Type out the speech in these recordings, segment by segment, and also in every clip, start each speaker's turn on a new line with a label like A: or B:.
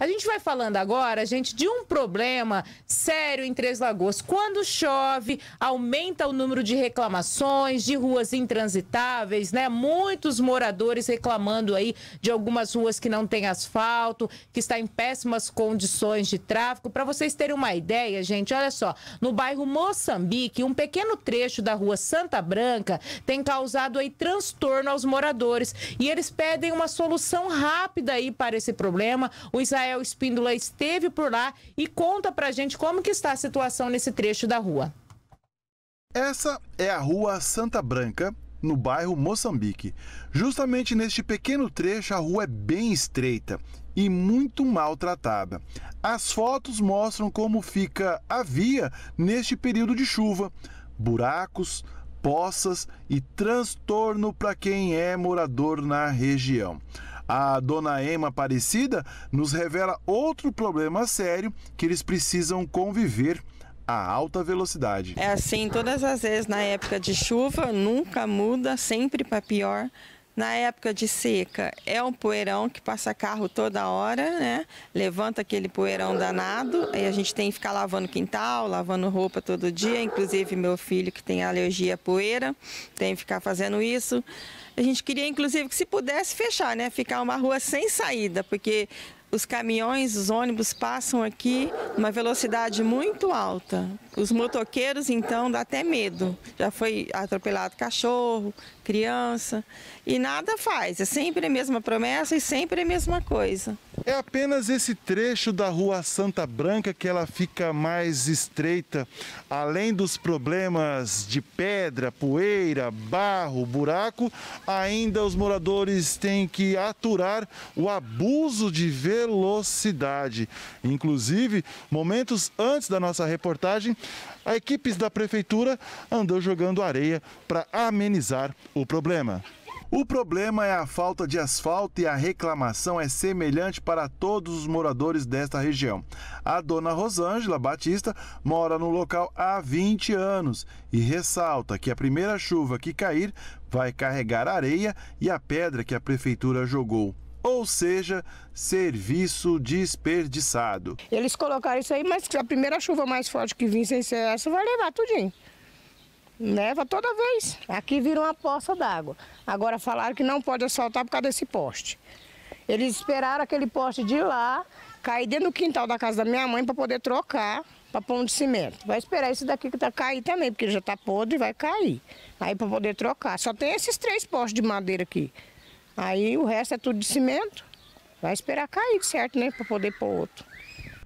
A: A gente vai falando agora, gente, de um problema sério em Três Lagoas. Quando chove, aumenta o número de reclamações, de ruas intransitáveis, né? Muitos moradores reclamando aí de algumas ruas que não têm asfalto, que está em péssimas condições de tráfego. Para vocês terem uma ideia, gente, olha só, no bairro Moçambique, um pequeno trecho da rua Santa Branca tem causado aí transtorno aos moradores e eles pedem uma solução rápida aí para esse problema. O Israel Rafael Espíndola esteve por lá e conta pra gente como que está a situação nesse trecho da rua.
B: Essa é a rua Santa Branca, no bairro Moçambique. Justamente neste pequeno trecho, a rua é bem estreita e muito maltratada. As fotos mostram como fica a via neste período de chuva: buracos, poças e transtorno para quem é morador na região a dona Emma Aparecida, nos revela outro problema sério que eles precisam conviver a alta velocidade.
C: É assim, todas as vezes na época de chuva, nunca muda, sempre para pior. Na época de seca, é um poeirão que passa carro toda hora, né? Levanta aquele poeirão danado, aí a gente tem que ficar lavando quintal, lavando roupa todo dia, inclusive meu filho que tem alergia à poeira, tem que ficar fazendo isso. A gente queria, inclusive, que se pudesse fechar, né? Ficar uma rua sem saída, porque os caminhões, os ônibus passam aqui uma velocidade muito alta. Os motoqueiros, então, dá até medo. Já foi atropelado cachorro, criança, e nada faz. É sempre a mesma promessa e sempre a mesma coisa.
B: É apenas esse trecho da Rua Santa Branca que ela fica mais estreita, além dos problemas de pedra, poeira, barro, buraco, ainda os moradores têm que aturar o abuso de velocidade. Inclusive, momentos antes da nossa reportagem, a equipe da prefeitura andou jogando areia para amenizar o problema. O problema é a falta de asfalto e a reclamação é semelhante para todos os moradores desta região. A dona Rosângela Batista mora no local há 20 anos e ressalta que a primeira chuva que cair vai carregar a areia e a pedra que a prefeitura jogou ou seja, serviço desperdiçado.
D: Eles colocaram isso aí, mas a primeira chuva mais forte que vir sem ser essa vai levar tudinho. Neva toda vez. Aqui vira uma poça d'água. Agora falaram que não pode assaltar por causa desse poste. Eles esperaram aquele poste de lá cair dentro do quintal da casa da minha mãe para poder trocar para pão de cimento. Vai esperar esse daqui que tá cair também, porque já tá podre e vai cair. Aí para poder trocar. Só tem esses três postes de madeira aqui. Aí o resto é tudo de cimento. Vai esperar cair, certo, né, para poder
B: pôr outro.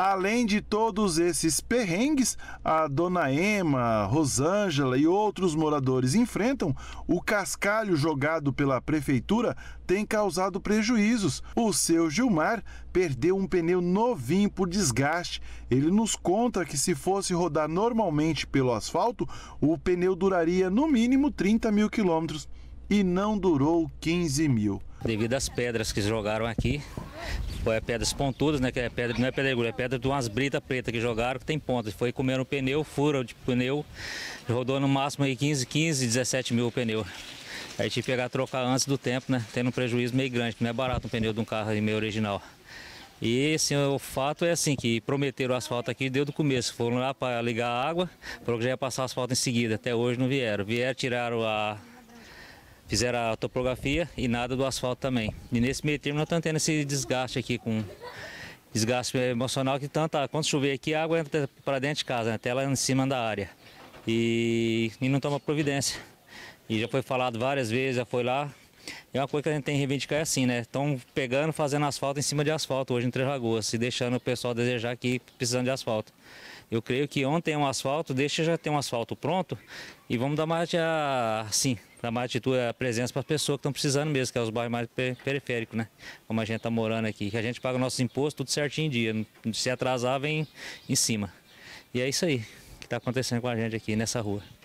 B: Além de todos esses perrengues, a dona Ema, Rosângela e outros moradores enfrentam, o cascalho jogado pela prefeitura tem causado prejuízos. O seu Gilmar perdeu um pneu novinho por desgaste. Ele nos conta que se fosse rodar normalmente pelo asfalto, o pneu duraria no mínimo 30 mil quilômetros e não durou
E: 15 mil devido às pedras que jogaram aqui. Foi pedras pontudas, né? Que é pedra, não é pedregulho, é pedra de umas britas pretas que jogaram, que tem pontas. Foi comendo pneu, fura de pneu, rodou no máximo aí 15, 15, 17 mil o pneu. Aí tinha que pegar trocar antes do tempo, né? Tendo um prejuízo meio grande, que não é barato um pneu de um carro meio original. E assim, o fato é assim, que prometeram o asfalto aqui desde o começo. Foram lá para ligar a água, falou que já ia passar asfalto em seguida. Até hoje não vieram. Vieram, tiraram a, fizeram a topografia e nada do asfalto também. E nesse meio termo nós estamos tendo esse desgaste aqui com desgaste emocional que tanto, ah, quando chover aqui a água entra para dentro de casa, né? até lá em cima da área. E, e não toma providência. E já foi falado várias vezes, já foi lá. E uma coisa que a gente tem que reivindicar é assim, né? Estão pegando, fazendo asfalto em cima de asfalto hoje em Três Lagoas e deixando o pessoal desejar aqui precisando de asfalto. Eu creio que ontem é um asfalto, deixa já ter um asfalto pronto e vamos dar mais, a, ah, sim, dar mais atitude, a eh, presença para as pessoas que estão precisando mesmo, que é os bairros mais periféricos, né? Como a gente está morando aqui, que a gente paga nossos impostos tudo certinho em dia, se atrasar vem em cima. E é isso aí que está acontecendo com a gente aqui nessa rua.